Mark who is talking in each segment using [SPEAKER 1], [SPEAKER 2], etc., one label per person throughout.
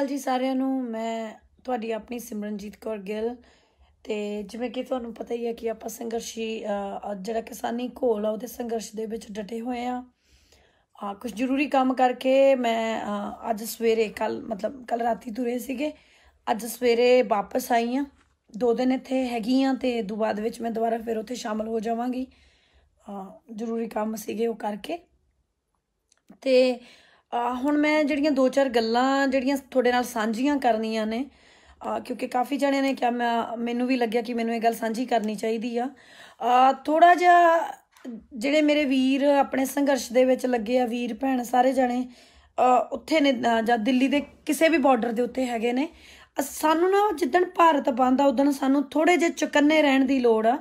[SPEAKER 1] ਅਕਾਲ ਜੀ ਸਾਰਿਆਂ ਨੂੰ ਮੈਂ ਤੁਹਾਡੀ ਆਪਣੀ ਸਿਮਰਨਜੀਤ ਕੌਰ ਗਿੱਲ ਤੇ ਜਿਵੇਂ ਕਿ ਤੁਹਾਨੂੰ ਪਤਾ ਹੀ ਹੈ ਕਿ ਆਪਾਂ ਸੰਘਰਸ਼ੀ ਜਿਹੜਾ ਕਿਸਾਨੀ ਘੋਲ ਆ ਉਹਦੇ ਸੰਘਰਸ਼ ਦੇ ਵਿੱਚ ਡਟੇ ਹੋਏ ਆ ਆ ਕੁਝ ਜ਼ਰੂਰੀ ਕੰਮ ਕਰਕੇ ਮੈਂ ਅੱਜ ਸਵੇਰੇ ਕੱਲ ਮਤਲਬ ਕੱਲ ਰਾਤੀ ਤੁਰੇ ਸੀਗੇ ਅੱਜ ਸਵੇਰੇ ਵਾਪਸ ਆਈ ਆ ਦੋ ਦਿਨ ਇੱਥੇ ਹੈਗੀ ਆ ਤੇ ਦੂ ਬਾਅਦ ਵਿੱਚ ਮੈਂ ਦੁਬਾਰਾ ਫਿਰ ਉੱਥੇ ਸ਼ਾਮਲ ਹੋ ਜਾਵਾਂਗੀ ਜ਼ਰੂਰੀ ਕੰਮ ਸੀਗੇ ਉਹ ਕਰਕੇ ਤੇ ਆ ਹੁਣ ਮੈਂ ਜਿਹੜੀਆਂ ਦੋ ਚਾਰ ਗੱਲਾਂ ਜਿਹੜੀਆਂ ਤੁਹਾਡੇ ਨਾਲ ਸਾਂਝੀਆਂ ਕਰਨੀਆਂ ਨੇ ਕਿਉਂਕਿ ਕਾਫੀ ਜਣਿਆਂ ਨੇ ਕਿਹਾ ਮੈਂ ਮੈਨੂੰ ਵੀ ਲੱਗਿਆ ਕਿ ਮੈਨੂੰ ਇਹ ਗੱਲ ਸਾਂਝੀ ਕਰਨੀ ਚਾਹੀਦੀ ਆ ਥੋੜਾ ਜਿਹਾ ਜਿਹੜੇ ਮੇਰੇ ਵੀਰ ਆਪਣੇ ਸੰਘਰਸ਼ ਦੇ ਵਿੱਚ ਲੱਗੇ ਆ ਵੀਰ ਭੈਣ ਸਾਰੇ ਜਣੇ ਉੱਥੇ ਨੇ ਜਾਂ ਦਿੱਲੀ ਦੇ ਕਿਸੇ ਵੀ ਬਾਰਡਰ ਦੇ ਉੱਤੇ ਹੈਗੇ ਨੇ ਸਾਨੂੰ ਨਾ ਜਿੱਦਣ ਭਾਰਤ ਬੰਦ ਆ ਉਦੋਂ ਸਾਨੂੰ ਥੋੜੇ ਜਿਹਾ ਚੁਕੰਨੇ ਰਹਿਣ ਦੀ ਲੋੜ ਆ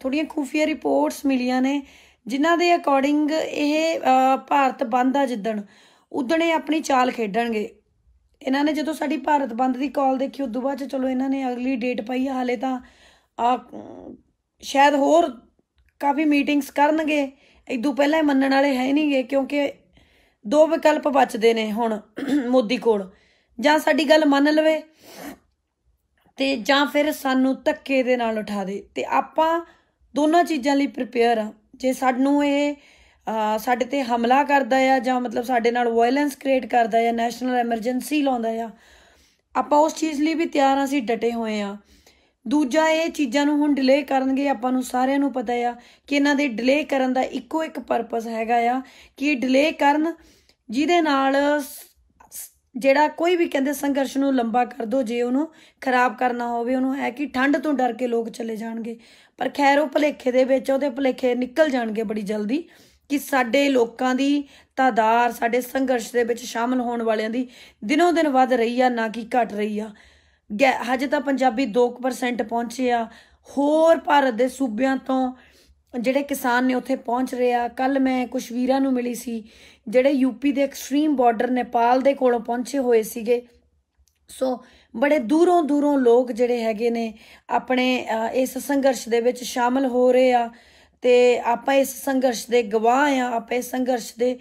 [SPEAKER 1] ਥੋੜੀਆਂ ਖੂਫੀਆ ਰਿਪੋਰਟਸ ਮਿਲੀਆਂ ਨੇ ਜਿਨ੍ਹਾਂ ਦੇ ਅਕੋਰਡਿੰਗ ਇਹ ਭਾਰਤ ਬੰਦ ਆ ਜਿੱਦਣ ਉਦਣੇ ਆਪਣੀ ਚਾਲ ਖੇਡਣਗੇ ਇਹਨਾਂ ਨੇ ਜਦੋਂ ਸਾਡੀ ਭਾਰਤ ਬੰਦ ਦੀ ਕਾਲ ਦੇਖੀ ਉਦੋਂ ਬਾਅਦ ਚਲੋ ਇਹਨਾਂ ਨੇ ਅਗਲੀ ਡੇਟ ਪਾਈ ਆ ਹਾਲੇ ਤਾਂ ਆ ਸ਼ਾਇਦ ਹੋਰ ਕਾਫੀ ਮੀਟਿੰਗਸ ਕਰਨਗੇ ਇਦੋਂ ਪਹਿਲਾਂ ਮੰਨਣ ਵਾਲੇ ਹੈ ਨਹੀਂਗੇ ਕਿਉਂਕਿ ਦੋ ਵਿਕਲਪ ਬਚਦੇ ਨੇ ਹੁਣ ਮੋਦੀ ਕੋਲ ਜਾਂ ਸਾਡੀ ਗੱਲ ਮੰਨ ਲਵੇ ਤੇ ਜਾਂ ਫਿਰ ਸਾਨੂੰ ਧੱਕੇ ਦੇ ਨਾਲ ਉਠਾ ਦੇ ਤੇ ਆਪਾਂ ਦੋਨਾਂ ਚੀਜ਼ਾਂ ਲਈ ਪ੍ਰਿਪੇਅਰ ਆ ਜੇ ਸਾਨੂੰ ਇਹ ਸਾਡੇ ਤੇ ਹਮਲਾ ਕਰਦਾ ਆ ਜਾਂ ਮਤਲਬ ਸਾਡੇ ਨਾਲ ਵਾਇਲੈਂਸ ਕ੍ਰੀਏਟ ਕਰਦਾ ਆ ਨੈਸ਼ਨਲ ਐਮਰਜੈਂਸੀ ਲਾਉਂਦਾ ਆ ਆਪਾਂ ਉਸ ਚੀਜ਼ ਲਈ ਵੀ ਤਿਆਰ ਆ ਅਸੀਂ ਡਟੇ ਹੋਏ ਆ ਦੂਜਾ ਇਹ ਚੀਜ਼ਾਂ ਨੂੰ ਹੁਣ ਡਿਲੇ ਕਰਨਗੇ ਆਪਾਂ ਨੂੰ ਸਾਰਿਆਂ ਨੂੰ ਪਤਾ ਆ ਕਿ ਇਹਨਾਂ ਦੇ ਡਿਲੇ ਕਰਨ ਦਾ ਇੱਕੋ ਇੱਕ ਪਰਪਸ ਹੈਗਾ ਆ ਕਿ ਡਿਲੇ ਕਰਨ ਜਿਹਦੇ ਨਾਲ ਜਿਹੜਾ ਕੋਈ ਵੀ ਕਹਿੰਦੇ ਸੰਘਰਸ਼ ਨੂੰ ਲੰਬਾ ਕਰ ਦੋ ਜੇ ਉਹਨੂੰ ਖਰਾਬ ਕਰਨਾ ਹੋਵੇ ਉਹਨੂੰ ਹੈ ਕਿ ਠੰਡ ਤੋਂ ਡਰ ਕੇ ਲੋਕ ਚਲੇ ਜਾਣਗੇ ਪਰ ਖੈਰ ਉਹ ਭਲੇਖੇ ਦੇ ਵਿੱਚ ਉਹਦੇ ਭਲੇਖੇ ਨਿਕਲ ਜਾਣਗੇ ਬੜੀ ਜਲਦੀ ਕਿ ਸਾਡੇ ਲੋਕਾਂ ਦੀ ਤਾਦਾਰ ਸਾਡੇ ਸੰਘਰਸ਼ ਦੇ ਵਿੱਚ ਸ਼ਾਮਲ ਹੋਣ ਵਾਲਿਆਂ ਦੀ ਦਿਨੋਂ ਦਿਨ ਵੱਧ ਰਹੀ ਆ ਨਾ ਕਿ ਘਟ ਰਹੀ ਆ ਹਜੇ ਤਾਂ ਪੰਜਾਬੀ 2% ਪਹੁੰਚੇ ਆ ਹੋਰ ਭਾਰਤ ਦੇ ਸੂਬਿਆਂ ਤੋਂ ਜਿਹੜੇ ਕਿਸਾਨ ਨੇ ਉੱਥੇ ਪਹੁੰਚ ਰਹੇ ਆ ਕੱਲ ਮੈਂ ਕੁਝ ਵੀਰਾਂ ਨੂੰ ਮਿਲੀ ਸੀ ਜਿਹੜੇ ਯੂਪੀ ਦੇ ਐਕਸਟ੍ਰੀਮ ਬਾਰਡਰ ਨੇਪਾਲ ਦੇ ਕੋਲੋਂ ਪਹੁੰਚੇ ਹੋਏ ਸੀਗੇ ਸੋ ਬੜੇ ਦੂਰੋਂ ਦੂਰੋਂ ਲੋਕ ਜਿਹੜੇ ਹੈਗੇ ਨੇ ਆਪਣੇ ਇਸ ਸੰਘਰਸ਼ ਦੇ ਵਿੱਚ ਸ਼ਾਮਲ ਹੋ ਰਹੇ ਆ ਤੇ ਆਪਾਂ ਇਸ ਸੰਘਰਸ਼ ਦੇ ਗਵਾਹ ਆ ਆਪਾਂ ਇਸ ਸੰਘਰਸ਼ ਦੇ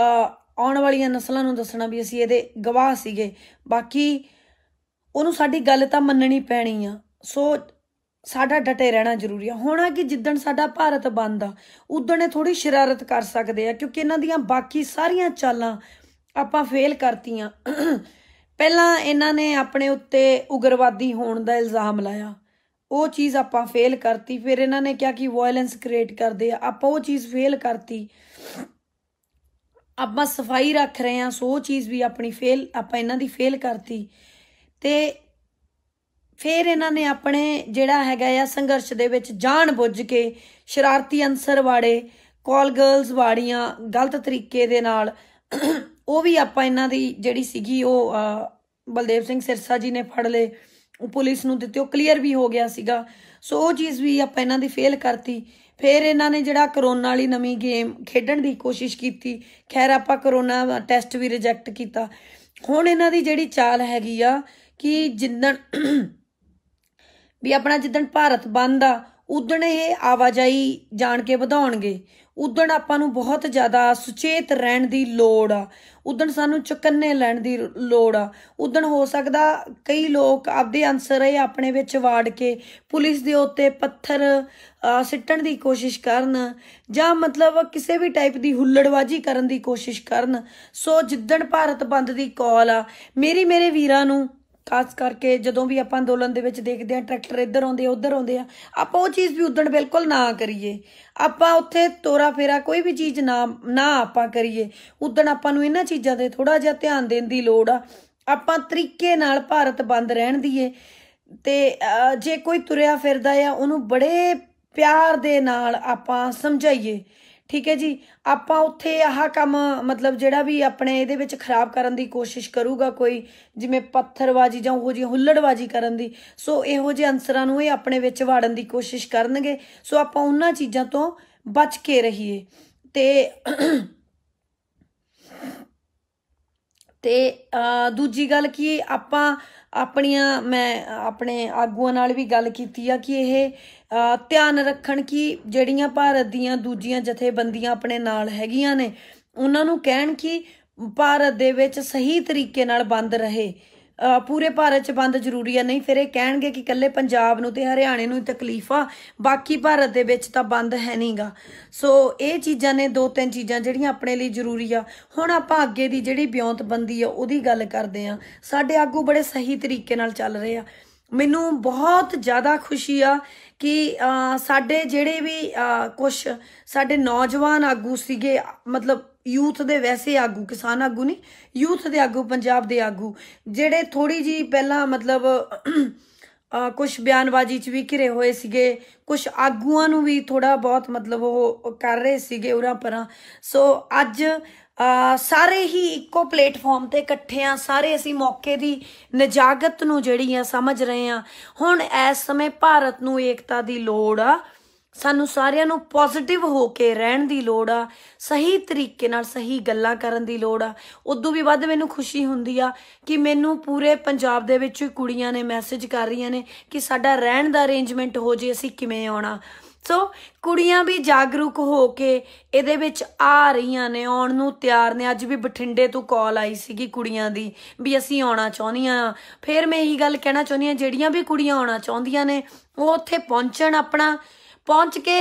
[SPEAKER 1] ਆਉਣ ਵਾਲੀਆਂ ਨਸਲਾਂ ਨੂੰ ਦੱਸਣਾ ਵੀ ਅਸੀਂ ਇਹਦੇ ਗਵਾਹ ਸੀਗੇ ਬਾਕੀ ਉਹਨੂੰ ਸਾਡੀ ਗੱਲ ਤਾਂ ਮੰਨਣੀ ਪੈਣੀ ਆ ਸੋ ਸਾਡਾ ਡਟੇ ਰਹਿਣਾ ਜ਼ਰੂਰੀ ਆ ਹੋਣਾ ਕਿ ਜਿੱਦਣ ਸਾਡਾ ਭਾਰਤ ਬੰਦਾ ਉਦੋਂ ਇਹ ਥੋੜੀ ਸ਼ਰਾਰਤ ਕਰ ਸਕਦੇ ਆ ਕਿਉਂਕਿ ਇਹਨਾਂ ਦੀਆਂ ਬਾਕੀ ਸਾਰੀਆਂ ਚਾਲਾਂ ਆਪਾਂ ਫੇਲ ਕਰਤੀਆਂ ਪਹਿਲਾਂ ਇਹਨਾਂ ਨੇ ਆਪਣੇ ਉੱਤੇ ਉਗਰਵਾਦੀ ਹੋਣ ਦਾ ਇਲਜ਼ਾਮ ਲਾਇਆ ਉਹ ਚੀਜ਼ ਆਪਾਂ ਫੇਲ ਕਰਤੀ ਫਿਰ ਇਹਨਾਂ ਨੇ ਕਿਹਾ ਕਿ ਵਾਇਲੈਂਸ ਕ੍ਰੀਏਟ ਕਰਦੇ ਆ ਆਪਾਂ ਉਹ ਚੀਜ਼ ਫੇਲ ਕਰਤੀ ਆਪਾਂ ਸਫਾਈ ਰੱਖ ਰਹੇ ਆ ਸੋ ਚੀਜ਼ ਵੀ ਆਪਣੀ ਫੇਲ ਆਪਾਂ ਇਹਨਾਂ ਦੀ ਫੇਲ ਕਰਤੀ ਤੇ ਫਿਰ ਇਹਨਾਂ ਨੇ ਆਪਣੇ ਜਿਹੜਾ ਹੈਗਾ ਆ ਸੰਘਰਸ਼ ਦੇ ਵਿੱਚ ਜਾਣ ਬੁੱਝ ਕੇ ਸ਼ਰਾਰਤੀ ਅੰਸਰ ਵਾੜੇ ਕਾਲ ਗਰਲਸ ਵਾੜੀਆਂ ਗਲਤ ਤਰੀਕੇ ਦੇ ਨਾਲ ਉਹ ਵੀ ਆਪਾਂ ਇਹਨਾਂ ਦੀ ਜਿਹੜੀ ਸੀਗੀ ਉਹ ਬਲਦੇਵ ਸਿੰਘ ਸਿਰਸਾ ਜੀ ਨੇ ਫੜ ਲਏ ਉਹ ਪੁਲਿਸ ਨੂੰ ਦਿੱਤੇ ਉਹ ਕਲੀਅਰ ਵੀ ਹੋ ਗਿਆ ਸੀਗਾ ਸੋ ਉਹ ਚੀਜ਼ ਵੀ ਆਪਾਂ ਇਹਨਾਂ ਦੀ ਫੇਲ ਕਰਤੀ ਫਿਰ ਇਹਨਾਂ ਨੇ ਜਿਹੜਾ ਕਰੋਨਾ ਵਾਲੀ ਨਵੀਂ ਗੇਮ ਖੇਡਣ ਦੀ ਕੋਸ਼ਿਸ਼ ਕੀਤੀ ਖੈਰ ਆਪਾਂ ਕਰੋਨਾ ਟੈਸਟ ਵੀ ਰਿਜੈਕਟ ਕੀਤਾ ਹੁਣ ਇਹਨਾਂ ਦੀ ਜਿਹੜੀ ਚਾਲ ਹੈਗੀ ਆ ਕਿ ਜਿੱਦਣ ਵੀ ਆਪਣਾ ਜਿੱਦਣ ਭਾਰਤ ਬੰਦ ਆ ਉਦਣ ਇਹ ਆਵਾਜਾਈ ਜਾਣ ਕੇ ਵਧਾਉਣਗੇ ਉਦਣ ਆਪਾਂ ਨੂੰ ਬਹੁਤ ਜ਼ਿਆਦਾ ਸੁਚੇਤ ਰਹਿਣ ਦੀ ਲੋੜ ਆ ਉਦਣ ਸਾਨੂੰ ਚੁਕੰਨੇ ਲੈਣ ਦੀ ਲੋੜ ਆ ਉਦਣ ਹੋ ਸਕਦਾ ਕਈ ਲੋਕ ਆਪਦੇ ਅੰਸਰ ਇਹ ਆਪਣੇ ਵਿੱਚ ਵਾੜ ਕੇ ਪੁਲਿਸ ਦੇ ਉੱਤੇ ਪੱਥਰ ਸਿੱਟਣ ਦੀ ਕੋਸ਼ਿਸ਼ ਕਰਨ ਜਾਂ ਮਤਲਬ ਕਿਸੇ ਵੀ ਟਾਈਪ ਦੀ ਹੁੱਲੜਵਾਜੀ ਕਰਨ ਦੀ ਕੋਸ਼ਿਸ਼ ਕਰਨ ਸੋ ਜਿੱਦਣ ਭਾਰਤ ਬੰਦ ਦੀ ਕਾਲ ਆ ਮੇਰੀ ਮੇਰੇ ਵੀਰਾਂ ਨੂੰ ਕਾਸ ਕਰਕੇ ਜਦੋਂ ਵੀ ਆਪਾਂ ਅੰਦੋਲਨ ਦੇ ਵਿੱਚ ਦੇਖਦੇ ਆ ਟਰੈਕਟਰ ਇੱਧਰ ਆਉਂਦੇ ਆ ਉੱਧਰ ਆਉਂਦੇ ਆ ਆਪਾਂ ਉਹ ਚੀਜ਼ ਵੀ ਉਦਣ ਬਿਲਕੁਲ ਨਾ ਕਰੀਏ ਆਪਾਂ ਉੱਥੇ ਤੋਰਾ ਫੇਰਾ ਕੋਈ ਵੀ ਚੀਜ਼ ਨਾ ਨਾ ਆਪਾਂ ਕਰੀਏ ਉਦਣ ਆਪਾਂ ਨੂੰ ਇਹਨਾਂ ਚੀਜ਼ਾਂ ਤੇ ਥੋੜਾ ਜਿਹਾ ਧਿਆਨ ਦੇਣ ਦੀ ਲੋੜ ਆ ਆਪਾਂ ਤਰੀਕੇ ਨਾਲ ਭਾਰਤ ਬੰਦ ਰਹਿਣ ਦੀਏ ਤੇ ਜੇ ਕੋਈ ਤੁਰਿਆ ਫਿਰਦਾ ਆ ਉਹਨੂੰ ਬੜੇ ਪਿਆਰ ਦੇ ਨਾਲ ਆਪਾਂ ਸਮਝਾਈਏ ਠੀਕ ਹੈ ਜੀ ਆਪਾਂ ਉੱਥੇ ਆਹ ਕੰਮ ਮਤਲਬ ਜਿਹੜਾ ਵੀ ਆਪਣੇ ਇਹਦੇ ਵਿੱਚ ਖਰਾਬ ਕਰਨ ਦੀ ਕੋਸ਼ਿਸ਼ ਕਰੂਗਾ ਕੋਈ ਜਿਵੇਂ ਪੱਥਰਵਾਜੀ ਜਾਂ ਉਹ ਜੀ ਹੁੱਲੜਵਾਜੀ ਕਰਨ ਦੀ ਸੋ ਇਹੋ ਜੇ ਅੰਸਰਾਂ ਨੂੰ ਇਹ ਆਪਣੇ ਵਿੱਚ ਵਾੜਨ ਦੀ ਕੋਸ਼ਿਸ਼ ਕਰਨਗੇ ਸੋ ਆਪਾਂ ਉਹਨਾਂ ਚੀਜ਼ਾਂ ਤੋਂ ਬਚ ਕੇ ਰਹੀਏ ਤੇ ਤੇ ਦੂਜੀ ਗੱਲ ਕੀ ਆਪਾਂ ਆਪਣੀਆਂ ਮੈਂ ਆਪਣੇ ਆਗੂਆਂ ਨਾਲ ਵੀ ਗੱਲ ਕੀਤੀ ਆ ਕਿ ਇਹ ਧਿਆਨ ਰੱਖਣ ਕਿ ਜਿਹੜੀਆਂ ਭਾਰਤ ਦੀਆਂ ਦੂਜੀਆਂ ਜਥੇਬੰਦੀਆਂ ਆਪਣੇ ਨਾਲ ਹੈਗੀਆਂ ਨੇ ਉਹਨਾਂ ਨੂੰ ਕਹਿਣ ਕਿ ਭਾਰਤ ਦੇ ਵਿੱਚ ਸਹੀ ਤਰੀਕੇ ਨਾਲ ਬੰਦ ਰਹੇ ਪੂਰੇ ਭਾਰਤ 'ਚ ਬੰਦ ਜ਼ਰੂਰੀ ਆ ਨਹੀਂ ਫਿਰ ਇਹ ਕਹਿਣਗੇ ਕਿ ਇਕੱਲੇ ਪੰਜਾਬ ਨੂੰ ਤੇ ਹਰਿਆਣੇ ਨੂੰ ਤਕਲੀਫ ਆ ਬਾਕੀ ਭਾਰਤ ਦੇ ਵਿੱਚ ਤਾਂ ਬੰਦ ਹੈ ਨਹੀਂਗਾ ਸੋ ਇਹ ਚੀਜ਼ਾਂ ਨੇ ਦੋ ਤਿੰਨ ਚੀਜ਼ਾਂ ਜਿਹੜੀਆਂ ਆਪਣੇ ਲਈ ਜ਼ਰੂਰੀ ਆ ਹੁਣ ਆਪਾਂ ਅੱਗੇ ਦੀ ਜਿਹੜੀ ਬੰਦੀ ਆ ਉਹਦੀ ਗੱਲ ਕਰਦੇ ਆ ਸਾਡੇ ਆਗੂ ਬੜੇ ਸਹੀ ਤਰੀਕੇ ਨਾਲ ਚੱਲ ਰਹੇ ਆ ਮੈਨੂੰ ਬਹੁਤ ਜ਼ਿਆਦਾ ਖੁਸ਼ੀ ਆ ਕਿ ਸਾਡੇ ਜਿਹੜੇ ਵੀ ਕੁਝ ਸਾਡੇ ਨੌਜਵਾਨ ਆਗੂ ਸੀਗੇ ਮਤਲਬ ਯੂਥ ਦੇ ਵੈਸੇ ਆਗੂ ਕਿਸਾਨ ਆਗੂ ਨਹੀਂ ਯੂਥ ਦੇ ਆਗੂ ਪੰਜਾਬ ਦੇ ਆਗੂ ਜਿਹੜੇ ਥੋੜੀ ਜੀ ਪਹਿਲਾਂ ਮਤਲਬ ਕੁਝ ਬਿਆਨਬਾਜ਼ੀ 'ਚ ਵੀ ਘਿਰੇ ਹੋਏ ਸੀਗੇ ਕੁਝ ਆਗੂਆਂ ਨੂੰ ਵੀ ਥੋੜਾ ਬਹੁਤ ਮਤਲਬ ਉਹ ਕਰ ਰਹੇ ਸੀਗੇ ਉਰਾਂ ਪਰਾਂ ਸੋ ਅੱਜ ਸਾਰੇ ਹੀ ਇੱਕੋ ਪਲੇਟਫਾਰਮ ਤੇ ਇਕੱਠੇ ਆ ਸਾਰੇ ਅਸੀਂ ਮੌਕੇ ਦੀ ਨਜਾਗਤ ਨੂੰ ਜਿਹੜੀ ਆ ਸਮਝ ਰਹੇ ਆ ਹੁਣ ਇਸ ਸਮੇਂ ਭਾਰਤ ਨੂੰ ਏਕਤਾ ਦੀ ਲੋੜ ਆ ਸਾਨੂੰ ਸਾਰਿਆਂ ਨੂੰ ਪੋਜ਼ਿਟਿਵ ਹੋ ਕੇ ਰਹਿਣ ਦੀ ਲੋੜ ਆ ਸਹੀ ਤਰੀਕੇ ਨਾਲ ਸਹੀ ਗੱਲਾਂ ਕਰਨ ਦੀ ਲੋੜ ਆ ਉਦੋਂ ਵੀ ਵੱਧ ਮੈਨੂੰ ਖੁਸ਼ੀ ਹੁੰਦੀ ਆ ਕਿ ਮੈਨੂੰ ਪੂਰੇ ਪੰਜਾਬ ਦੇ ਵਿੱਚ ਕੁੜੀਆਂ ਨੇ ਮੈਸੇਜ ਕਰ ਰਹੀਆਂ ਨੇ ਕਿ ਸਾਡਾ ਰਹਿਣ ਦਾ ਅਰੇਂਜਮੈਂਟ ਹੋ ਜੇ ਅਸੀਂ ਕਿਵੇਂ ਆਉਣਾ ਸੋ ਕੁੜੀਆਂ ਵੀ ਜਾਗਰੂਕ ਹੋ ਕੇ ਇਹਦੇ ਵਿੱਚ ਆ ਰਹੀਆਂ ਨੇ ਆਉਣ ਨੂੰ ਤਿਆਰ ਨੇ ਅੱਜ ਵੀ ਬਠਿੰਡੇ ਤੋਂ ਕਾਲ ਆਈ ਸੀਗੀ ਕੁੜੀਆਂ ਦੀ ਵੀ ਅਸੀਂ ਆਉਣਾ ਚਾਹੁੰਦੀਆਂ ਫਿਰ ਮੈਂ ਇਹੀ ਗੱਲ ਕਹਿਣਾ ਚਾਹੁੰਦੀ ਆ ਜਿਹੜੀਆਂ ਵੀ ਕੁੜੀਆਂ ਆਉਣਾ ਚਾਹੁੰਦੀਆਂ ਨੇ ਉਹ ਉੱਥੇ ਪਹੁੰਚਣ ਆਪਣਾ ਪਹੁੰਚ ਕੇ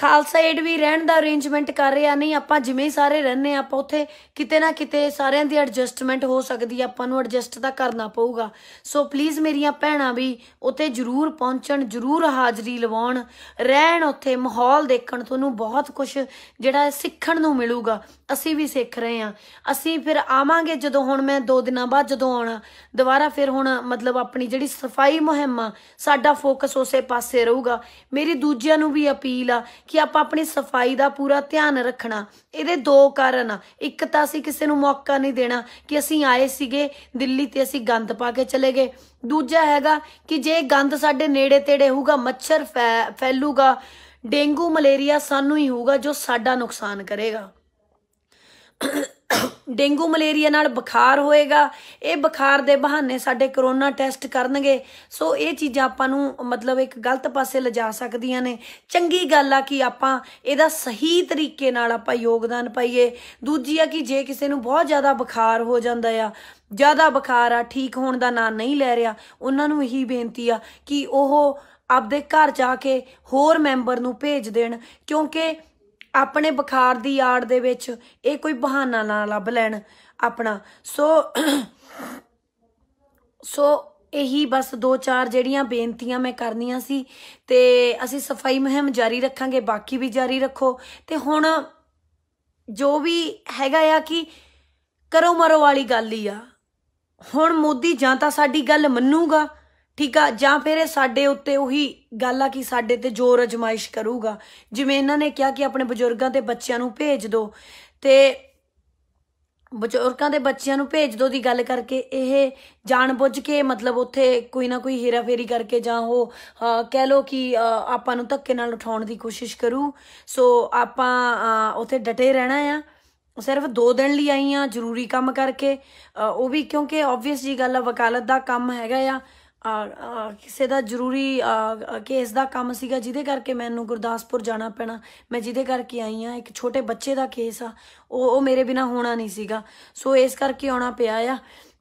[SPEAKER 1] ਖਾਲਸਾ ਏਡ ਵੀ ਰਹਿਣ ਦਾ ਅਰੇਂਜਮੈਂਟ ਕਰ ਰਿਆ ਨਹੀਂ ਆਪਾਂ ਜਿਵੇਂ ਸਾਰੇ ਰਹਿੰਨੇ ਆਪਾਂ ਉੱਥੇ ਕਿਤੇ ਨਾ ਕਿਤੇ ਸਾਰਿਆਂ ਦੀ ਐਡਜਸਟਮੈਂਟ ਹੋ ਸਕਦੀ ਆ ਆਪਾਂ ਨੂੰ ਐਡਜਸਟ ਤਾਂ ਕਰਨਾ ਪਊਗਾ ਸੋ ਪਲੀਜ਼ ਮੇਰੀਆਂ ਭੈਣਾਂ ਵੀ ਉੱਥੇ ਜ਼ਰੂਰ ਪਹੁੰਚਣ ਜ਼ਰੂਰ ਹਾਜ਼ਰੀ ਲਵਾਉਣ ਰਹਿਣ ਉੱਥੇ ਮਾਹੌਲ ਦੇਖਣ ਤੁਹਾਨੂੰ ਬਹੁਤ ਕੁਝ ਜਿਹੜਾ ਸਿੱਖਣ ਨੂੰ ਮਿਲੂਗਾ ਅਸੀਂ ਵੀ ਸਿੱਖ ਰਹੇ ਆ ਅਸੀਂ ਫਿਰ ਆਵਾਂਗੇ ਜਦੋਂ ਹੁਣ ਮੈਂ 2 ਦਿਨਾਂ ਬਾਅਦ ਜਦੋਂ ਆਉਣਾ ਦੁਬਾਰਾ ਫਿਰ ਹੁਣ ਮਤਲਬ ਆਪਣੀ ਜਿਹੜੀ ਸਫਾਈ ਮੁਹਿੰਮ ਸਾਡਾ ਫੋਕਸ ਉਸੇ ਪਾਸੇ ਰਹੂਗਾ ਮੇਰੀ ਦੂਜਿਆਂ ਨੂੰ ਵੀ ਅਪੀਲ ਆ ਕਿ ਆਪਾਂ ਆਪਣੀ ਸਫਾਈ ਦਾ ਪੂਰਾ ਧਿਆਨ ਰੱਖਣਾ ਇਹਦੇ ਦੋ ਕਾਰਨ ਆ ਇੱਕ ਤਾਂ ਅਸੀਂ ਕਿਸੇ ਨੂੰ ਮੌਕਾ ਨਹੀਂ ਦੇਣਾ ਕਿ ਅਸੀਂ ਆਏ ਸੀਗੇ ਦਿੱਲੀ ਤੇ ਅਸੀਂ ਗੰਦ ਪਾ ਕੇ ਚਲੇ ਗਏ ਦੂਜਾ ਹੈਗਾ ਕਿ ਜੇ ਗੰਦ ਸਾਡੇ ਨੇੜੇ ਤੇੜੇ ਹੋਊਗਾ ਮੱਛਰ ਫੈਲੂਗਾ ਡੇਂਗੂ ਮਲੇਰੀਆ ਸਾਨੂੰ ਹੀ ਹੋਊਗਾ ਜੋ ਸਾਡਾ ਨੁਕਸਾਨ ਕਰੇਗਾ ਡੇਂਗੂ ਮਲੇਰੀਆ ਨਾਲ ਬੁਖਾਰ ਹੋਏਗਾ ਇਹ ਬੁਖਾਰ ਦੇ ਬਹਾਨੇ ਸਾਡੇ ਕਰੋਨਾ ਟੈਸਟ ਕਰਨਗੇ ਸੋ ਇਹ ਚੀਜ਼ਾਂ ਆਪਾਂ ਨੂੰ ਮਤਲਬ ਇੱਕ ਗਲਤ ਪਾਸੇ ਲਿਜਾ ਸਕਦੀਆਂ ਨੇ ਚੰਗੀ ਗੱਲ ਆ ਕਿ ਆਪਾਂ ਇਹਦਾ ਸਹੀ ਤਰੀਕੇ ਨਾਲ ਆਪਾਂ ਯੋਗਦਾਨ ਪਾਈਏ ਦੂਜੀ ਆ ਕਿ ਜੇ ਕਿਸੇ ਨੂੰ ਬਹੁਤ ਜ਼ਿਆਦਾ ਬੁਖਾਰ ਹੋ ਜਾਂਦਾ ਆ ਜ਼ਿਆਦਾ ਬੁਖਾਰ ਆ ਠੀਕ ਹੋਣ ਦਾ ਨਾਂ ਨਹੀਂ ਲੈ ਰਿਹਾ ਉਹਨਾਂ ਨੂੰ ਇਹੀ ਬੇਨਤੀ ਆ ਕਿ ਉਹ ਆਪਦੇ ਘਰ ਜਾ ਕੇ ਹੋਰ ਮੈਂਬਰ ਨੂੰ ਭੇਜ ਦੇਣ ਕਿਉਂਕਿ ਆਪਣੇ ਬੁਖਾਰ ਦੀ ਆੜ ਦੇ ਵਿੱਚ ਇਹ ਕੋਈ ਬਹਾਨਾ ਨਾ ਲੱਭ ਲੈਣ ਆਪਣਾ ਸੋ ਸੋ ਇਹੀ ਬਸ ਦੋ ਚਾਰ ਜਿਹੜੀਆਂ ਬੇਨਤੀਆਂ ਮੈਂ ਕਰਨੀਆਂ ਸੀ ਤੇ ਅਸੀਂ ਸਫਾਈ ਮਹਿਮ ਜਾਰੀ ਰੱਖਾਂਗੇ ਬਾਕੀ ਵੀ ਜਾਰੀ ਰੱਖੋ ਤੇ ਹੁਣ ਜੋ ਵੀ ਹੈਗਾ ਆ ਕਿ ਕਰੋ ਮਰੋ ਵਾਲੀ ਗੱਲ ਹੀ ਆ ਹੁਣ ਮੋਦੀ ਜਾਂ ਤਾਂ ਸਾਡੀ ਗੱਲ ਮੰਨੂਗਾ ਠੀਕ ਆ ਜਾਂ ਫਿਰ ਇਹ ਸਾਡੇ ਉੱਤੇ ਉਹੀ ਗੱਲ ਆ ਕਿ ਸਾਡੇ ਤੇ ਜ਼ੋਰ ਅਜਮਾਇਸ਼ ਕਰੂਗਾ ਜਿਵੇਂ ਇਹਨਾਂ ਨੇ ਕਿਹਾ ਕਿ ਆਪਣੇ ਬਜ਼ੁਰਗਾਂ ਤੇ ਬੱਚਿਆਂ ਨੂੰ ਭੇਜ ਦਿਓ ਤੇ ਬਜ਼ੁਰਗਾਂ ਦੇ ਬੱਚਿਆਂ ਨੂੰ ਭੇਜ ਦੋ ਦੀ ਗੱਲ ਕਰਕੇ ਇਹ ਜਾਣਬੁੱਝ ਕੇ ਮਤਲਬ ਉੱਥੇ ਕੋਈ ਨਾ ਕੋਈ ਹੇਰਾਫੇਰੀ ਕਰਕੇ ਜਾਂ ਉਹ ਕਹਿ ਲੋ ਕਿ ਆਪਾਂ ਨੂੰ ਧੱਕੇ ਨਾਲ ਉਠਾਉਣ ਦੀ ਕੋਸ਼ਿਸ਼ ਕਰੂ ਸੋ ਆਪਾਂ ਉੱਥੇ ਡਟੇ ਰਹਿਣਾ ਆ ਸਿਰਫ 2 ਦਿਨ ਲਈ ਆਈ ਆ ਜ਼ਰੂਰੀ ਕੰਮ ਕਰਕੇ ਉਹ ਵੀ ਕਿਉਂਕਿ ਆਬਵੀਅਸ ਜੀ ਗੱਲ ਆ ਵਕਾਲਤ ਦਾ ਕੰਮ ਹੈਗਾ ਆ ਕਿਸੇ ਦਾ ਜ਼ਰੂਰੀ ਕੇਸ ਦਾ ਕੰਮ ਸੀਗਾ ਜਿਹਦੇ ਕਰਕੇ ਮੈਨੂੰ ਗੁਰਦਾਸਪੁਰ ਜਾਣਾ ਪੈਣਾ ਮੈਂ ਜਿਹਦੇ ਕਰਕੇ ਆਈ ਆ ਇੱਕ ਛੋਟੇ ਬੱਚੇ ਦਾ ਕੇਸ ਆ ਉਹ ਉਹ ਮੇਰੇ ਬਿਨਾ ਹੋਣਾ ਨਹੀਂ ਸੀਗਾ ਸੋ ਇਸ ਕਰਕੇ ਆਉਣਾ ਪਿਆ ਆ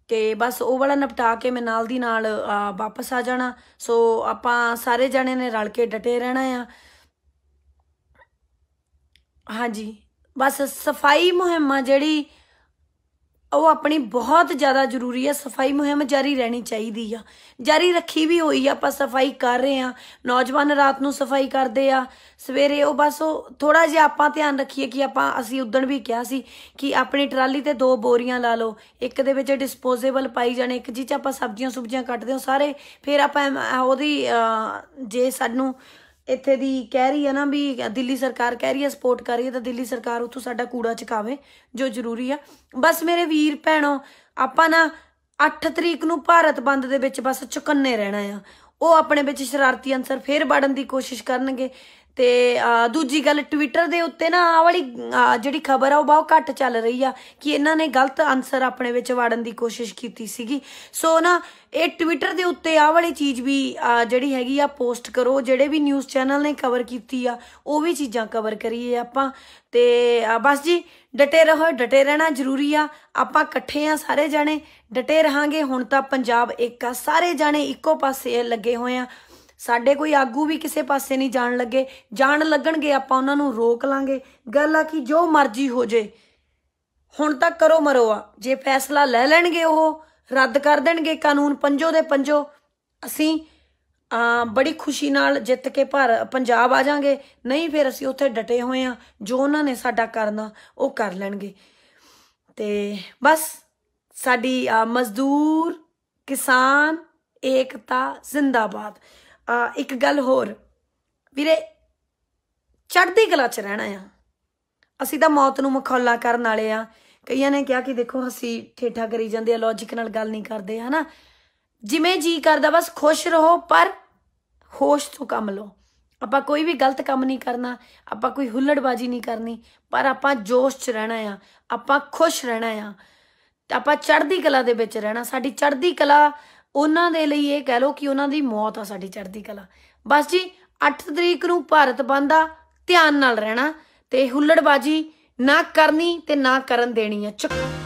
[SPEAKER 1] ਤੇ ਬਸ ਉਹ ਵਾਲਾ ਨਪਟਾ ਕੇ ਮੈਂ ਨਾਲ ਦੀ ਨਾਲ ਵਾਪਸ ਆ ਜਾਣਾ ਸੋ ਆਪਾਂ ਸਾਰੇ ਜਣੇ ਨੇ ਰਲ ਕੇ ਡਟੇ ਰਹਿਣਾ ਆ ਹਾਂਜੀ ਬਸ ਸਫਾਈ ਮੁਹਿੰਮਾ ਜਿਹੜੀ ਉਹ ਆਪਣੀ ਬਹੁਤ ਜ਼ਿਆਦਾ ਜ਼ਰੂਰੀ ਹੈ ਸਫਾਈ ਮੁਹਿੰਮ ਜਾਰੀ ਰਹਿਣੀ ਚਾਹੀਦੀ ਆ ਜਾਰੀ ਰੱਖੀ ਵੀ ਹੋਈ ਆ ਆਪਾਂ ਸਫਾਈ ਕਰ ਰਹੇ ਆ ਨੌਜਵਾਨ ਰਾਤ ਨੂੰ ਸਫਾਈ ਕਰਦੇ ਆ ਸਵੇਰੇ ਉਹ ਬਸ ਉਹ ਥੋੜਾ ਜਿਹਾ ਆਪਾਂ ਧਿਆਨ ਰੱਖੀਏ ਕਿ ਆਪਾਂ ਅਸੀਂ ਉਦਣ ਵੀ ਕਿਹਾ ਸੀ ਕਿ ਆਪਣੀ ਟਰਾਲੀ ਤੇ ਦੋ ਬੋਰੀਆਂ ਲਾ ਲਓ ਇੱਕ ਦੇ ਵਿੱਚ ਡਿਸਪੋਜ਼ੇਬਲ ਪਾਈ ਜਾਣੇ ਇੱਕ ਜਿਹ ਚ ਆਪਾਂ ਸਬਜ਼ੀਆਂ ਸੁਬਜ਼ੀਆਂ ਕੱਟਦੇ ਹਾਂ ਸਾਰੇ ਫਿਰ ਆਪਾਂ ਉਹਦੀ ਜੇ ਸਾਨੂੰ ਇੱਥੇ ਦੀ ਕਹਿ ਰਹੀ ਹੈ ਨਾ ਵੀ ਦਿੱਲੀ ਸਰਕਾਰ ਕਹਿ ਰਹੀ ਹੈ ਸਪੋਰਟ ਕਰ ਰਹੀ ਹੈ ਤਾਂ ਦਿੱਲੀ ਸਰਕਾਰ ਉੱਥੋਂ ਸਾਡਾ ਕੂੜਾ ਚਕਾਵੇ ਜੋ ਜ਼ਰੂਰੀ ਆ ਬਸ ਮੇਰੇ ਵੀਰ ਭੈਣੋ ਆਪਾਂ ਨਾ 8 ਤਰੀਕ ਨੂੰ ਭਾਰਤ ਬੰਦ ਦੇ ਵਿੱਚ ਬਸ ਚੁਕੰਨੇ ਰਹਿਣਾ ਆ ਉਹ ਆਪਣੇ ਵਿੱਚ ਸ਼ਰਾਰਤੀ ਅੰਸਰ ਫੇਰ ਵੜਨ ਦੀ ਕੋਸ਼ਿਸ਼ ਕਰਨਗੇ ਤੇ ਦੂਜੀ ਗੱਲ ਟਵਿੱਟਰ ਦੇ ਉੱਤੇ ਨਾ ਆ ਵਾਲੀ ਜਿਹੜੀ ਖਬਰ ਆ ਉਹ ਬਹੁਤ ਘੱਟ ਚੱਲ ਰਹੀ ਆ ਕਿ ਇਹਨਾਂ ਨੇ ਗਲਤ ਆਨਸਰ ਆਪਣੇ ਵਿੱਚ ਵਾੜਨ ਦੀ ਕੋਸ਼ਿਸ਼ ਕੀਤੀ ਸੀਗੀ ਸੋ ਨਾ ਇਹ ਟਵਿੱਟਰ ਦੇ ਉੱਤੇ ਆ ਵਾਲੀ ਚੀਜ਼ ਵੀ ਜਿਹੜੀ ਹੈਗੀ ਆ ਪੋਸਟ ਕਰੋ ਜਿਹੜੇ ਵੀ ਨਿਊਜ਼ ਚੈਨਲ ਨੇ ਕਵਰ ਕੀਤੀ ਆ ਉਹ ਵੀ ਚੀਜ਼ਾਂ ਕਵਰ ਕਰੀਏ ਆਪਾਂ ਤੇ ਬਸ ਜੀ ਡਟੇ ਰਹੋ ਡਟੇ ਰਹਿਣਾ ਜ਼ਰੂਰੀ ਆ ਆਪਾਂ ਇਕੱਠੇ ਆ ਸਾਰੇ ਜਾਣੇ ਡਟੇ ਰਹਾਂਗੇ ਹੁਣ ਤਾਂ ਪੰਜਾਬ ਇੱਕ ਆ ਸਾਰੇ ਜਾਣੇ ਇੱਕੋ ਪਾਸੇ ਲੱਗੇ ਹੋਏ ਆ ਸਾਡੇ ਕੋਈ ਆਗੂ ਵੀ ਕਿਸੇ ਪਾਸੇ ਨਹੀਂ ਜਾਣ ਲੱਗੇ ਜਾਣ ਲੱਗਣਗੇ ਆਪਾਂ ਉਹਨਾਂ ਨੂੰ ਰੋਕ ਲਾਂਗੇ ਗੱਲ ਆ ਕਿ ਜੋ ਮਰਜ਼ੀ ਹੋ ਜੇ ਹੁਣ ਤਾਂ ਕਰੋ ਮਰੋ ਆ ਜੇ ਫੈਸਲਾ ਲੈ ਲੈਣਗੇ ਉਹ ਰੱਦ ਕਰ ਦੇਣਗੇ ਕਾਨੂੰਨ ਪੰਜੋ ਦੇ ਪੰਜੋ ਅਸੀਂ ਆ ਬੜੀ ਖੁਸ਼ੀ ਨਾਲ ਜਿੱਤ ਕੇ ਭਰ ਪੰਜਾਬ ਆ ਜਾਾਂਗੇ ਨਹੀਂ ਫਿਰ ਅਸੀਂ ਉੱਥੇ ਡਟੇ ਹੋਏ ਆ ਜੋ ਉਹਨਾਂ ਨੇ ਸਾਡਾ ਕਰਨਾ ਉਹ ਕਰ ਲੈਣਗੇ ਤੇ ਬਸ ਸਾਡੀ ਮਜ਼ਦੂਰ ਕਿਸਾਨ ਏਕਤਾ ਜ਼ਿੰਦਾਬਾਦ ਆ ਇੱਕ ਗੱਲ ਹੋਰ ਵੀਰੇ ਚੜ੍ਹਦੀ ਕਲਾ 'ਚ ਰਹਿਣਾ ਆ ਅਸੀਂ ਤਾਂ ਮੌਤ ਨੂੰ ਮਖੌਲਾ ਕਰਨ ਵਾਲੇ ਆ ਕਈਆਂ ਨੇ ਕਿਹਾ ਕਿ ਦੇਖੋ ਅਸੀਂ ਠੇਠਾ ਕਰੀ ਜਾਂਦੇ ਆ ਲੌਜੀਕ ਨਾਲ ਗੱਲ ਨਹੀਂ ਕਰਦੇ ਹਨਾ ਜਿਵੇਂ ਜੀ ਕਰਦਾ ਬਸ ਖੁਸ਼ ਰਹੋ ਪਰ ਹੋਸ਼ ਤੋਂ ਕੰਮ ਲਓ ਆਪਾਂ ਕੋਈ ਵੀ ਗਲਤ ਕੰਮ ਨਹੀਂ ਕਰਨਾ ਆਪਾਂ ਕੋਈ ਹੁੱਲੜਬਾਜੀ ਨਹੀਂ ਕਰਨੀ ਪਰ ਆਪਾਂ ਜੋਸ਼ 'ਚ ਰਹਿਣਾ ਆ ਆਪਾਂ ਖੁਸ਼ ਰਹਿਣਾ ਆ ਆਪਾਂ ਚੜ੍ਹਦੀ ਕਲਾ ਦੇ ਵਿੱਚ ਰਹਿਣਾ ਸਾਡੀ ਚੜ੍ਹਦੀ ਕਲਾ ਉਹਨਾਂ ਦੇ ਲਈ ਇਹ ਕਹਿ ਲਓ ਕਿ ਉਹਨਾਂ ਦੀ ਮੌਤ ਆ ਸਾਡੀ ਚੜ੍ਹਦੀ ਕਲਾ ਬਸ ਜੀ 8 ਤਰੀਕ ਨੂੰ ਭਾਰਤ ਬੰਦਾ ਧਿਆਨ ਨਾਲ ਰਹਿਣਾ ਤੇ ਹੁੱਲੜਬਾਜੀ ਨਾ ਕਰਨੀ ਤੇ ਨਾ ਕਰਨ ਦੇਣੀ ਹੈ